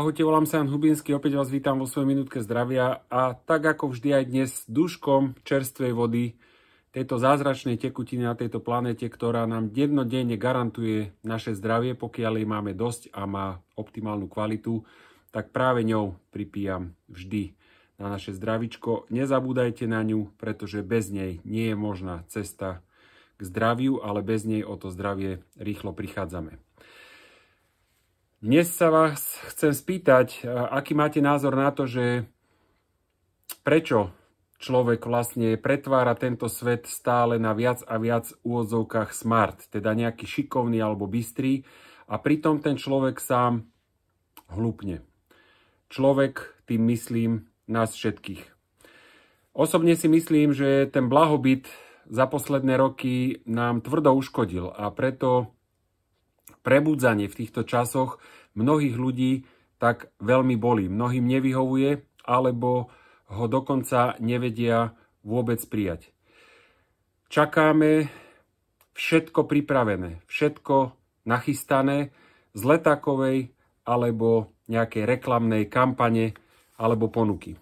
Ahojte, volám sa Jan Hubinsky, opäť vás vítam vo svojej minútke zdravia a tak ako vždy aj dnes duškom čerstvej vody tejto zázračnej tekutiny na tejto planete, ktorá nám dennodenne garantuje naše zdravie, pokiaľ jej máme dosť a má optimálnu kvalitu, tak práve ňou pripíjam vždy na naše zdravičko. Nezabúdajte na ňu, pretože bez nej nie je možná cesta k zdraviu, ale bez nej o to zdravie rýchlo prichádzame. Dnes sa vás chcem spýtať, e, aký máte názor na to, že prečo človek vlastne pretvára tento svet stále na viac a viac úvodzovkách smart, teda nejaký šikovný alebo bystrý a pritom ten človek sám hlupne. Človek, tým myslím, nás všetkých. Osobne si myslím, že ten blahobyt za posledné roky nám tvrdo uškodil a preto prebudzanie v týchto časoch mnohých ľudí tak veľmi bolí. Mnohým nevyhovuje alebo ho dokonca nevedia vôbec prijať. Čakáme všetko pripravené, všetko nachystané z letakovej alebo nejakej reklamnej kampane alebo ponuky.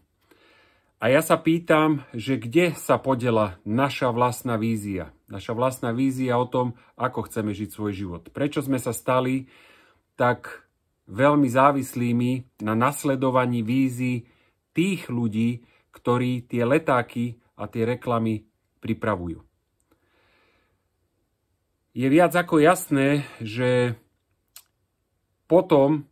A ja sa pýtam, že kde sa podela naša vlastná vízia, naša vlastná vízia o tom, ako chceme žiť svoj život. Prečo sme sa stali tak veľmi závislými na nasledovaní vízy tých ľudí, ktorí tie letáky a tie reklamy pripravujú. Je viac ako jasné, že potom,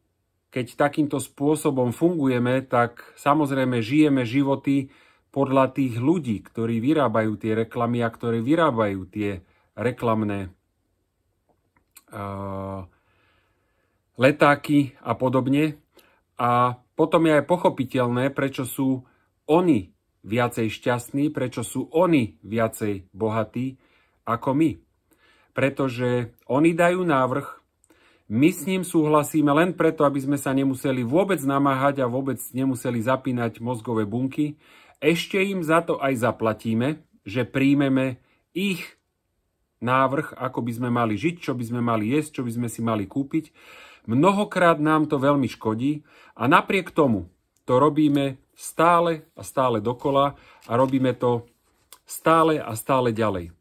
keď takýmto spôsobom fungujeme, tak samozrejme žijeme životy, podľa tých ľudí, ktorí vyrábajú tie reklamy a ktorí vyrábajú tie reklamné uh, letáky a podobne. A potom je aj pochopiteľné, prečo sú oni viacej šťastní, prečo sú oni viacej bohatí ako my. Pretože oni dajú návrh, my s ním súhlasíme len preto, aby sme sa nemuseli vôbec namáhať a vôbec nemuseli zapínať mozgové bunky, ešte im za to aj zaplatíme, že príjmeme ich návrh, ako by sme mali žiť, čo by sme mali jesť, čo by sme si mali kúpiť. Mnohokrát nám to veľmi škodí a napriek tomu to robíme stále a stále dokola a robíme to stále a stále ďalej.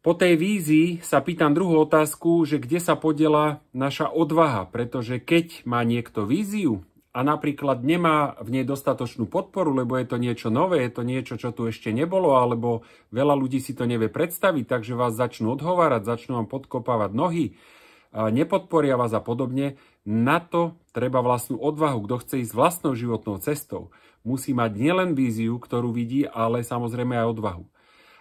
Po tej vízii sa pýtam druhú otázku, že kde sa podela naša odvaha, pretože keď má niekto víziu a napríklad nemá v nej dostatočnú podporu, lebo je to niečo nové, je to niečo, čo tu ešte nebolo, alebo veľa ľudí si to nevie predstaviť, takže vás začnú odhovárať, začnú vám podkopávať nohy, nepodporia vás a podobne, na to treba vlastnú odvahu. Kto chce ísť vlastnou životnou cestou, musí mať nielen víziu, ktorú vidí, ale samozrejme aj odvahu.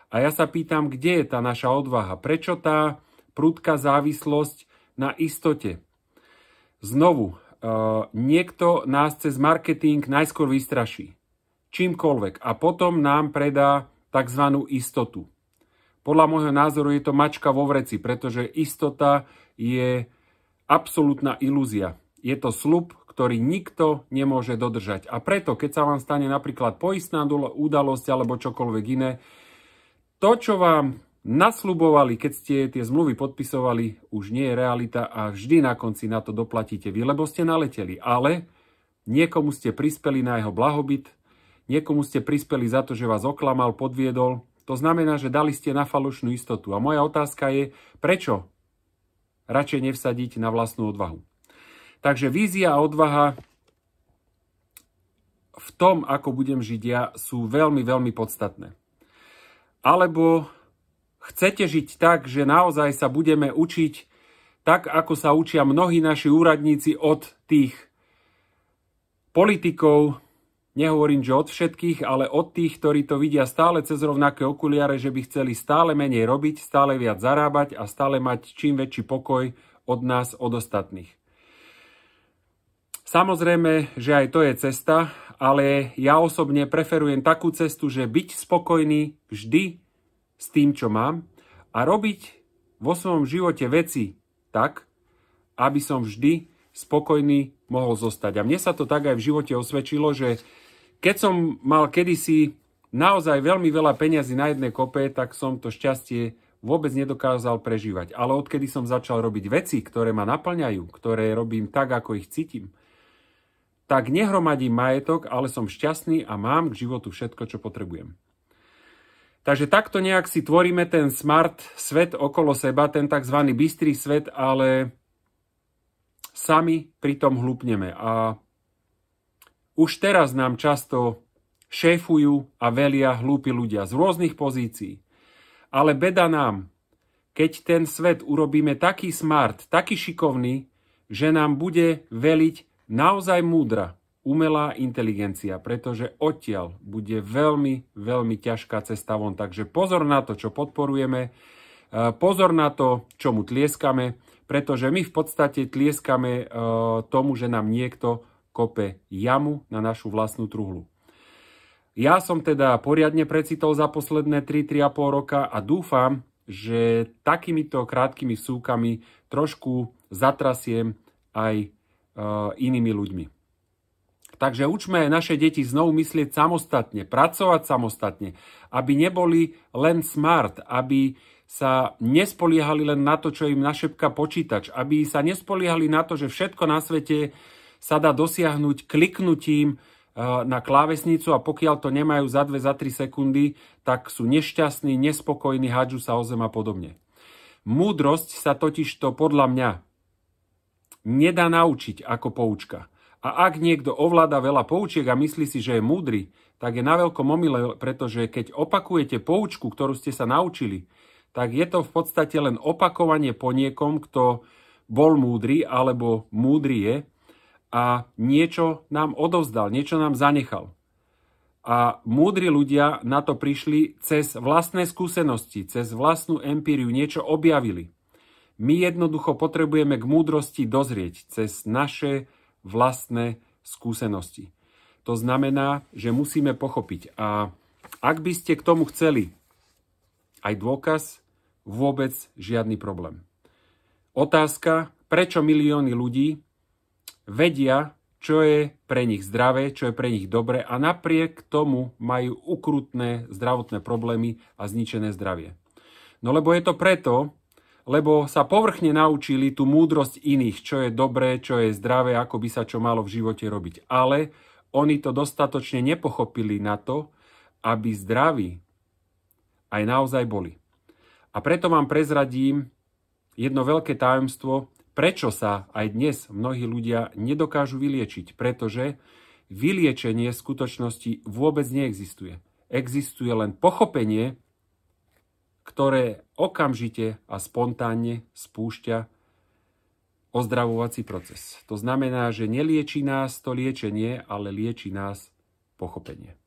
A ja sa pýtam, kde je tá naša odvaha? Prečo tá prudká závislosť na istote? Znovu, Eh, niekto nás cez marketing najskôr vystraší. Čímkoľvek. A potom nám predá tzv. istotu. Podľa môjho názoru je to mačka vo vreci, pretože istota je absolútna ilúzia. Je to slub, ktorý nikto nemôže dodržať. A preto, keď sa vám stane napríklad poistná udalosť alebo čokoľvek iné, to, čo vám nasľubovali, keď ste tie zmluvy podpisovali, už nie je realita a vždy na konci na to doplatíte vy, lebo ste naleteli. Ale niekomu ste prispeli na jeho blahobyt, niekomu ste prispeli za to, že vás oklamal, podviedol. To znamená, že dali ste na falošnú istotu. A moja otázka je, prečo radšej nevsadiť na vlastnú odvahu? Takže vízia a odvaha v tom, ako budem žiť ja, sú veľmi, veľmi podstatné. Alebo Chcete žiť tak, že naozaj sa budeme učiť tak, ako sa učia mnohí naši úradníci od tých politikov, nehovorím, že od všetkých, ale od tých, ktorí to vidia stále cez rovnaké okuliare, že by chceli stále menej robiť, stále viac zarábať a stále mať čím väčší pokoj od nás, od ostatných. Samozrejme, že aj to je cesta, ale ja osobne preferujem takú cestu, že byť spokojný vždy s tým, čo mám a robiť vo svojom živote veci tak, aby som vždy spokojný mohol zostať. A mne sa to tak aj v živote osvedčilo, že keď som mal kedysi naozaj veľmi veľa peňazí na jednej kope, tak som to šťastie vôbec nedokázal prežívať. Ale odkedy som začal robiť veci, ktoré ma naplňajú, ktoré robím tak, ako ich cítim, tak nehromadím majetok, ale som šťastný a mám k životu všetko, čo potrebujem. Takže takto nejak si tvoríme ten smart svet okolo seba, ten tzv. bystrý svet, ale sami pritom hlupneme. A už teraz nám často šéfujú a velia hlúpi ľudia z rôznych pozícií. Ale beda nám, keď ten svet urobíme taký smart, taký šikovný, že nám bude veliť naozaj múdra, umelá inteligencia, pretože odtiaľ bude veľmi, veľmi ťažká cesta von. Takže pozor na to, čo podporujeme, e, pozor na to, čomu tlieskame, pretože my v podstate tlieskame e, tomu, že nám niekto kope jamu na našu vlastnú truhlu. Ja som teda poriadne precitol za posledné 3-3,5 roka a dúfam, že takýmito krátkými súkami trošku zatrasiem aj e, inými ľuďmi. Takže učme naše deti znovu myslieť samostatne, pracovať samostatne, aby neboli len smart, aby sa nespoliehali len na to, čo im našepka počítač, aby sa nespoliehali na to, že všetko na svete sa dá dosiahnuť kliknutím eh, na klávesnicu a pokiaľ to nemajú za 2, za 3 sekundy, tak sú nešťastní, nespokojní, hádžu sa o zem a podobne. Múdrosť sa totižto podľa mňa nedá naučiť ako poučka. A ak niekto ovláda veľa poučiek a myslí si, že je múdry, tak je na veľkom omyle, pretože keď opakujete poučku, ktorú ste sa naučili, tak je to v podstate len opakovanie po niekom, kto bol múdry alebo múdry je a niečo nám odovzdal, niečo nám zanechal. A múdri ľudia na to prišli cez vlastné skúsenosti, cez vlastnú empíriu, niečo objavili. My jednoducho potrebujeme k múdrosti dozrieť cez naše vlastné skúsenosti. To znamená, že musíme pochopiť. A ak by ste k tomu chceli aj dôkaz, vôbec žiadny problém. Otázka, prečo milióny ľudí vedia, čo je pre nich zdravé, čo je pre nich dobre a napriek tomu majú ukrutné zdravotné problémy a zničené zdravie. No lebo je to preto, lebo sa povrchne naučili tú múdrosť iných, čo je dobré, čo je zdravé, ako by sa čo malo v živote robiť. Ale oni to dostatočne nepochopili na to, aby zdraví aj naozaj boli. A preto vám prezradím jedno veľké tajomstvo, prečo sa aj dnes mnohí ľudia nedokážu vyliečiť, pretože vyliečenie skutočnosti vôbec neexistuje. Existuje len pochopenie, ktoré okamžite a spontánne spúšťa ozdravovací proces. To znamená, že nelieči nás to liečenie, ale lieči nás pochopenie.